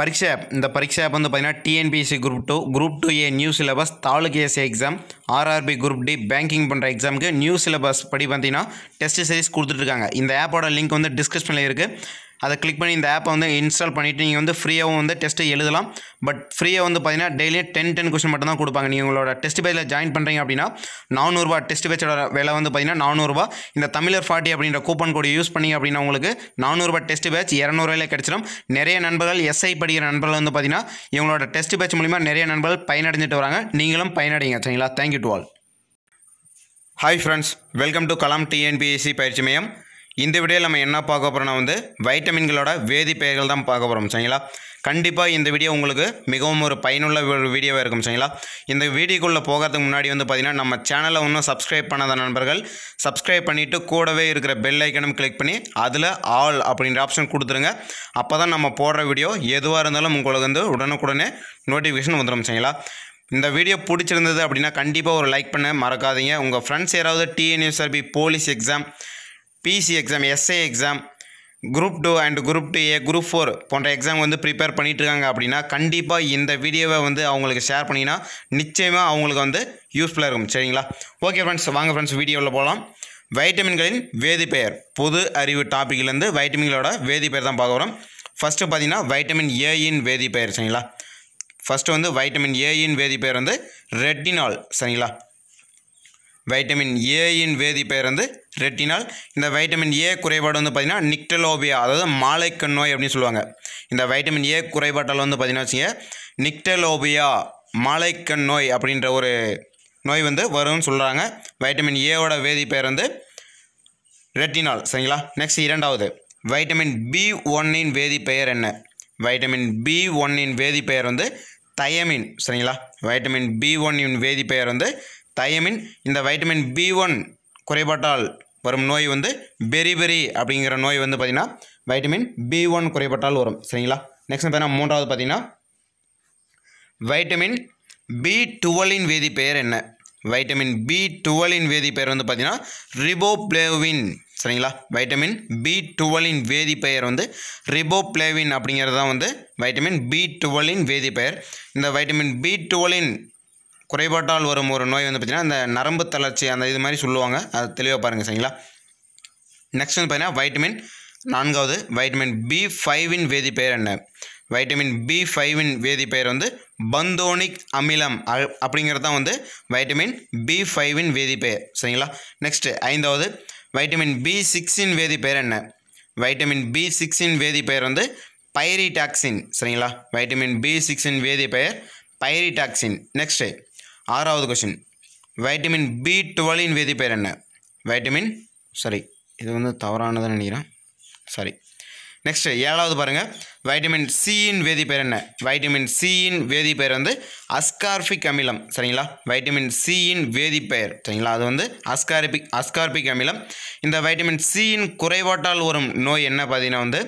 பரீட்சை ஆப் இந்த பரீட்சை ஆப் வந்து பார்த்தீங்கன்னா TNPSC group two group two A new syllabus தாலுகேசி exam RRB group D banking பண்ணுற எக்ஸாமுக்கு நியூ சிலபஸ் படி பார்த்தீங்கன்னா டெஸ்ட் சீரிஸ் கொடுத்துட்ருக்காங்க இந்த ஆப்போட லிங்க் வந்து டிஸ்கிரிப்ஷனில் இருக்குது அதை கிளிக் பண்ணி இந்த ஆப்பை வந்து இன்ஸ்டால் பண்ணிவிட்டு நீங்கள் வந்து ஃப்ரீயாகவும் வந்து டெஸ்ட்டை எழுதலாம் பட் ஃப்ரீயாக வந்து பார்த்தீங்கன்னா டெய்லியும் டென் டென் கொஸ்டின் மட்டும் தான் கொடுப்பாங்க நீங்கள் உங்களோட டெஸ்ட் பேஜில் ஜாயின் பண்ணுறீங்க அப்படின்னா நானூறுரூவா டெஸ்ட் பேஜோட விலை வந்து பார்த்தீங்கன்னா நானூறுரூவா இந்த தமிழர் ஃபார்ட்டி அப்படின்ற கூப்பன் கோடு யூஸ் பண்ணி அப்படின்னா உங்களுக்கு நானூறுரூவா டெஸ்ட் பேச் இரநூறுவாயிலே கிடச்சிடும் நிறைய நண்பர்கள் எஸ்ஐ படிக்கிற நண்பர்கள் வந்து பார்த்தீங்கன்னா இவங்களோட டெஸ்ட் பேட்ச் மூலிமா நிறைய நண்பர்கள் பயனடைஞ்சிட்டு வராங்க நீங்களும் பயனடைங்க சரிங்களா thank you to all hi friends welcome to Kalam TNPSC பயிற்சி மையம் இந்த வீடியோவில் நம்ம என்ன பார்க்க போகிறோம்னா வந்து வைட்டமின்களோட வேதிப்பெயர்கள் தான் பார்க்க போகிறோம் சரிங்களா கண்டிப்பாக இந்த வீடியோ உங்களுக்கு மிகவும் ஒரு பயனுள்ள ஒரு வீடியோவாக இருக்கும் சரிங்களா இந்த வீடியோக்குள்ளே போகிறதுக்கு முன்னாடி வந்து பார்த்திங்கன்னா நம்ம சேனலை ஒன்றும் சப்ஸ்கிரைப் பண்ணாத நண்பர்கள் சப்ஸ்கிரைப் பண்ணிவிட்டு கூடவே இருக்கிற பெல் ஐக்கனும் கிளிக் பண்ணி அதில் ஆல் அப்படின்ற ஆப்ஷன் கொடுத்துருங்க அப்போ தான் நம்ம போடுற வீடியோ எதுவாக இருந்தாலும் உங்களுக்கு வந்து உடனுக்குடனே நோட்டிஃபிகேஷன் வந்துடும் சரிங்களா இந்த வீடியோ பிடிச்சிருந்தது அப்படின்னா கண்டிப்பாக ஒரு லைக் பண்ண மறக்காதீங்க உங்கள் ஃப்ரெண்ட்ஸ் யாராவது TNUSRB police exam PC exam SA exam group two and group two A group four போன்ற எக்ஸாம் வந்து ப்ரிப்பேர் பண்ணிகிட்டு இருக்காங்க அப்படின்னா கண்டிப்பாக இந்த வீடியோவை வந்து அவங்களுக்கு ஷேர் பண்ணிங்கன்னா நிச்சயமாக அவங்களுக்கு வந்து யூஸ்ஃபுல்லாக இருக்கும் சரிங்களா ஓகே ஃப்ரெண்ட்ஸ் வாங்க ஃப்ரெண்ட்ஸ் வீடியோவில் போகலாம் வைட்டமின்களின் வேதிப்பெயர் பொது அறிவு டாப்பிக்லேருந்து வைட்டமின்களோட வேதிப்பெயர் தான் பார்க்க வரோம் ஃபஸ்ட்டு பார்த்தீங்கன்னா வைட்டமின் ஏயின் வேதிப்பெயர் சரிங்களா ஃபஸ்ட்டு வந்து வைட்டமின் ஏயின் வேதிப்பெயர் வந்து ரெட்டினால் சரிங்களா வைட்டமின் ஏயின் வேதிப்பெயர் வந்து ரெட்டினால் இந்த வைட்டமின் ஏ குறைபாடு வந்து பார்த்திங்கன்னா நிக்டலோபியா அதாவது மாலைக்கண் நோய் அப்படின்னு சொல்லுவாங்க இந்த வைட்டமின் ஏ குறைபாட்டால் வந்து பார்த்திங்கன்னா வச்சுங்க நிக்டலோபியா மாலைக்கண் நோய் அப்படின்ற ஒரு நோய் வந்து வரும்னு சொல்கிறாங்க வைட்டமின் ஏவோட வேதிப்பெயர் வந்து ரெட்டினால் சரிங்களா நெக்ஸ்ட் இரண்டாவது வைட்டமின் பி ஒன்னின் வேதிப்பெயர் என்ன வைட்டமின் பி ஒன்னின் வேதிப்பெயர் வந்து தயமின் சரிங்களா வைட்டமின் பி ஒன்னின் வேதிப்பெயர் வந்து தயமின் இந்த வைட்டமின் பி ஒன் குறைபாட்டால் வரும் நோய் வந்து பெரிபெரி அப்படிங்கிற நோய் வந்து பார்த்திங்கன்னா வைட்டமின் பி ஒன் குறைபட்டால் வரும் சரிங்களா நெக்ஸ்ட் பார்த்தீங்கன்னா மூன்றாவது பார்த்திங்கன்னா வைட்டமின் பி டுவலின் வேதிப்பெயர் என்ன வைட்டமின் பி டுவலின் வேதிப்பெயர் வந்து பார்த்திங்கன்னா ரிபோப்ளேவின் சரிங்களா வைட்டமின் பி டுவலின் வேதிப்பெயர் வந்து ரிபோப்ளேவின் அப்படிங்கிறது தான் வந்து வைட்டமின் பி டுவலின் வேதிப்பெயர் இந்த வைட்டமின் பி டுவலின் குறைபாட்டால் வரும் ஒரு நோய் வந்து பார்த்திங்கன்னா அந்த நரம்பு தளர்ச்சி அந்த இது மாதிரி சொல்லுவாங்க அது தெளிவாக பாருங்கள் சரிங்களா நெக்ஸ்ட் வந்து பார்த்தீங்கன்னா வைட்டமின் நான்காவது வைட்டமின் பி ஃபைவின் பெயர் என்ன வைட்டமின் பி ஃபைவின் பெயர் வந்து பந்தோனிக் அமிலம் அப்படிங்கிறது தான் வந்து வைட்டமின் பி ஃபைவின் பெயர் சரிங்களா நெக்ஸ்ட்டு ஐந்தாவது வைட்டமின் பி சிக்ஸின் பெயர் என்ன வைட்டமின் பி சிக்ஸின் பெயர் வந்து பைரிடாக்சின் சரிங்களா வைட்டமின் பி சிக்ஸின் வேதிப்பெயர் பைரிடாக்சின் நெக்ஸ்ட்டு ஆறாவது கொஷின் வைட்டமின் பி டுவலின் விதி என்ன வைட்டமின் சரி இது வந்து தவறானதுன்னு நினைக்கிறேன் சாரி நெக்ஸ்ட் ஏழாவது பாருங்கள் வைட்டமின் சியின் வேதி என்ன வைட்டமின் சியின் வேதி பெயர் வந்து அஸ்கார்பிக் அமிலம் சரிங்களா வைட்டமின் சியின் வேதி பெயர் சரிங்களா அது வந்து அஸ்கார்பிக் அஸ்கார்பிக் அமிலம் இந்த வைட்டமின் சியின் குறைபாட்டால் வரும் நோய் என்ன பார்த்தீங்கன்னா வந்து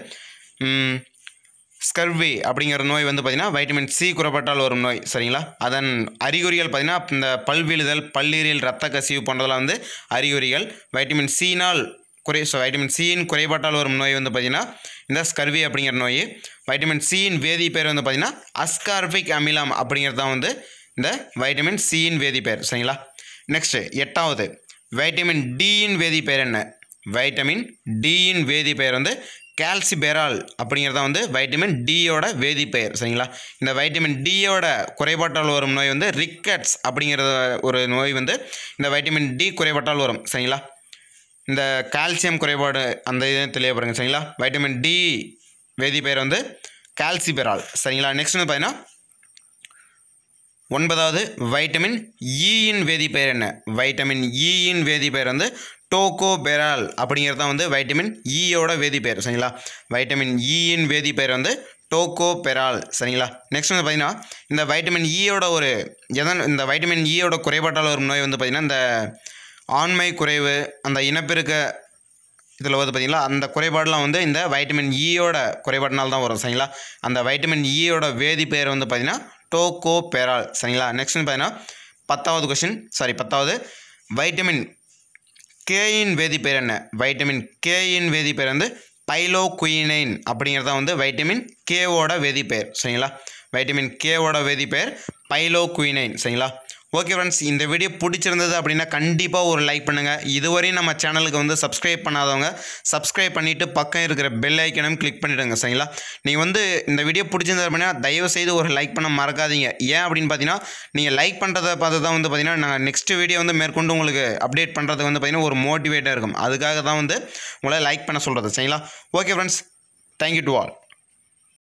ஸ்கர்வி அப்படிங்கிற நோய் வந்து பார்த்திங்கன்னா வைட்டமின் சி குறைபாட்டால் வரும் நோய் சரிங்களா அதன் அறிகுறிகள் பார்த்தீங்கன்னா இந்த பல்விழுதல் பல்லீரில் ரத்த கசிவு போன்றதெல்லாம் வந்து அறிகுறிகள் வைட்டமின் சினால் குறை ஸோ வைட்டமின் சியின் குறைபாட்டால் வரும் நோய் வந்து பார்த்திங்கன்னா இந்த ஸ்கர்வி அப்படிங்கிற நோய் வைட்டமின் சியின் வேதி பேர் வந்து பார்த்திங்கன்னா அஸ்கார்பிக் அமிலம் அப்படிங்கிறது தான் வந்து இந்த வைட்டமின் சியின் வேதி பேர் சரிங்களா நெக்ஸ்ட்டு எட்டாவது வைட்டமின் டியின் வேதி பேர் என்ன வைட்டமின் டியின் வேதி பெயர் வந்து கால்சிபெரால் அப்படிங்கிறத வந்து வைட்டமின் டியோட வேதிப்பெயர் சரிங்களா இந்த வைட்டமின் டியோட குறைபாட்டால் வரும் நோய் வந்து ரிக்கட்ஸ் அப்படிங்கிறத ஒரு நோய் வந்து இந்த வைட்டமின் டி குறைபாட்டால் வரும் சரிங்களா இந்த கால்சியம் குறைபாடு அந்த இது தெளிவுபடுங்க சரிங்களா வைட்டமின் டி வேதிப்பெயர் வந்து கால்சிபெரால் சரிங்களா நெக்ஸ்ட் வந்து பார்த்தீங்கன்னா ஒன்பதாவது வைட்டமின் இயின் e வேதிப்பெயர் என்ன வைட்டமின் இயின் e வேதிப்பெயர் வந்து டோகோபெரால் அப்படிங்கிறது தான் வந்து வைட்டமின் இயோட வேதிப்பெயர் சரிங்களா வைட்டமின் இயின் வேதிப்பெயர் வந்து டோகோபெரால் சரிங்களா நெக்ஸ்ட் வந்து பார்த்தீங்கன்னா இந்த வைட்டமின் இயோட ஒரு எதன் இந்த வைட்டமின் இயோட குறைபாட்டால் வரும் நோய் வந்து பார்த்திங்கன்னா இந்த ஆண்மை குறைவு அந்த இனப்பெருக்க இதில் வந்து பார்த்திங்களா அந்த குறைபாடெலாம் வந்து இந்த வைட்டமின் இயோட குறைபாட்டினால் தான் வரும் சரிங்களா அந்த வைட்டமின் இயோட வேதிப்பெயர் வந்து பார்த்திங்கன்னா டோகோபெரால் சரிங்களா நெக்ஸ்ட் வந்து பார்த்தீங்கன்னா பத்தாவது கொஷின் சாரி பத்தாவது வைட்டமின் கேயின் வேதி பேர் என்ன வைட்டமின் கேயின் வேதி பேர் வந்து பைலோ குயினைன் அப்படிங்கிறத வந்து வைட்டமின் கேவோட வேதிப்பெயர் சரிங்களா வைட்டமின் கேவோட வேதிப்பெயர் பைலோ குயினைன் சரிங்களா ஓகே ஃப்ரெண்ட்ஸ் இந்த வீடியோ பிடிச்சிருந்தது அப்படின்னா கண்டிப்பாக ஒரு லைக் பண்ணுங்கள் இதுவரையும் நம்ம சேனலுக்கு வந்து சப்ஸ்கிரைப் பண்ணாதவங்க சப்ஸ்கிரைப் பண்ணிவிட்டு பக்கம் இருக்கிற பெல் ஐக்கனும் கிளிக் பண்ணிவிடுங்க சரிங்களா நீங்கள் வந்து இந்த வீடியோ பிடிச்சிருந்தது அப்படின்னா தயவுசெய்து ஒரு லைக் பண்ண மறக்காதீங்க ஏன் அப்படின்னு பார்த்தீங்கன்னா நீங்கள் லைக் பண்ணுறதை பார்த்து தான் வந்து பார்த்தீங்கன்னா நாங்கள் நெக்ஸ்ட் வீடியோ வந்து மேற்கொண்டு உங்களுக்கு அப்டேட் பண்ணுறதுக்கு வந்து பார்த்தீங்கன்னா ஒரு மோட்டிவேட்டாக இருக்கும் அதுக்காக தான் வந்து உங்களை லைக் பண்ண சொல்கிறது சரிங்களா okay friends thank you to all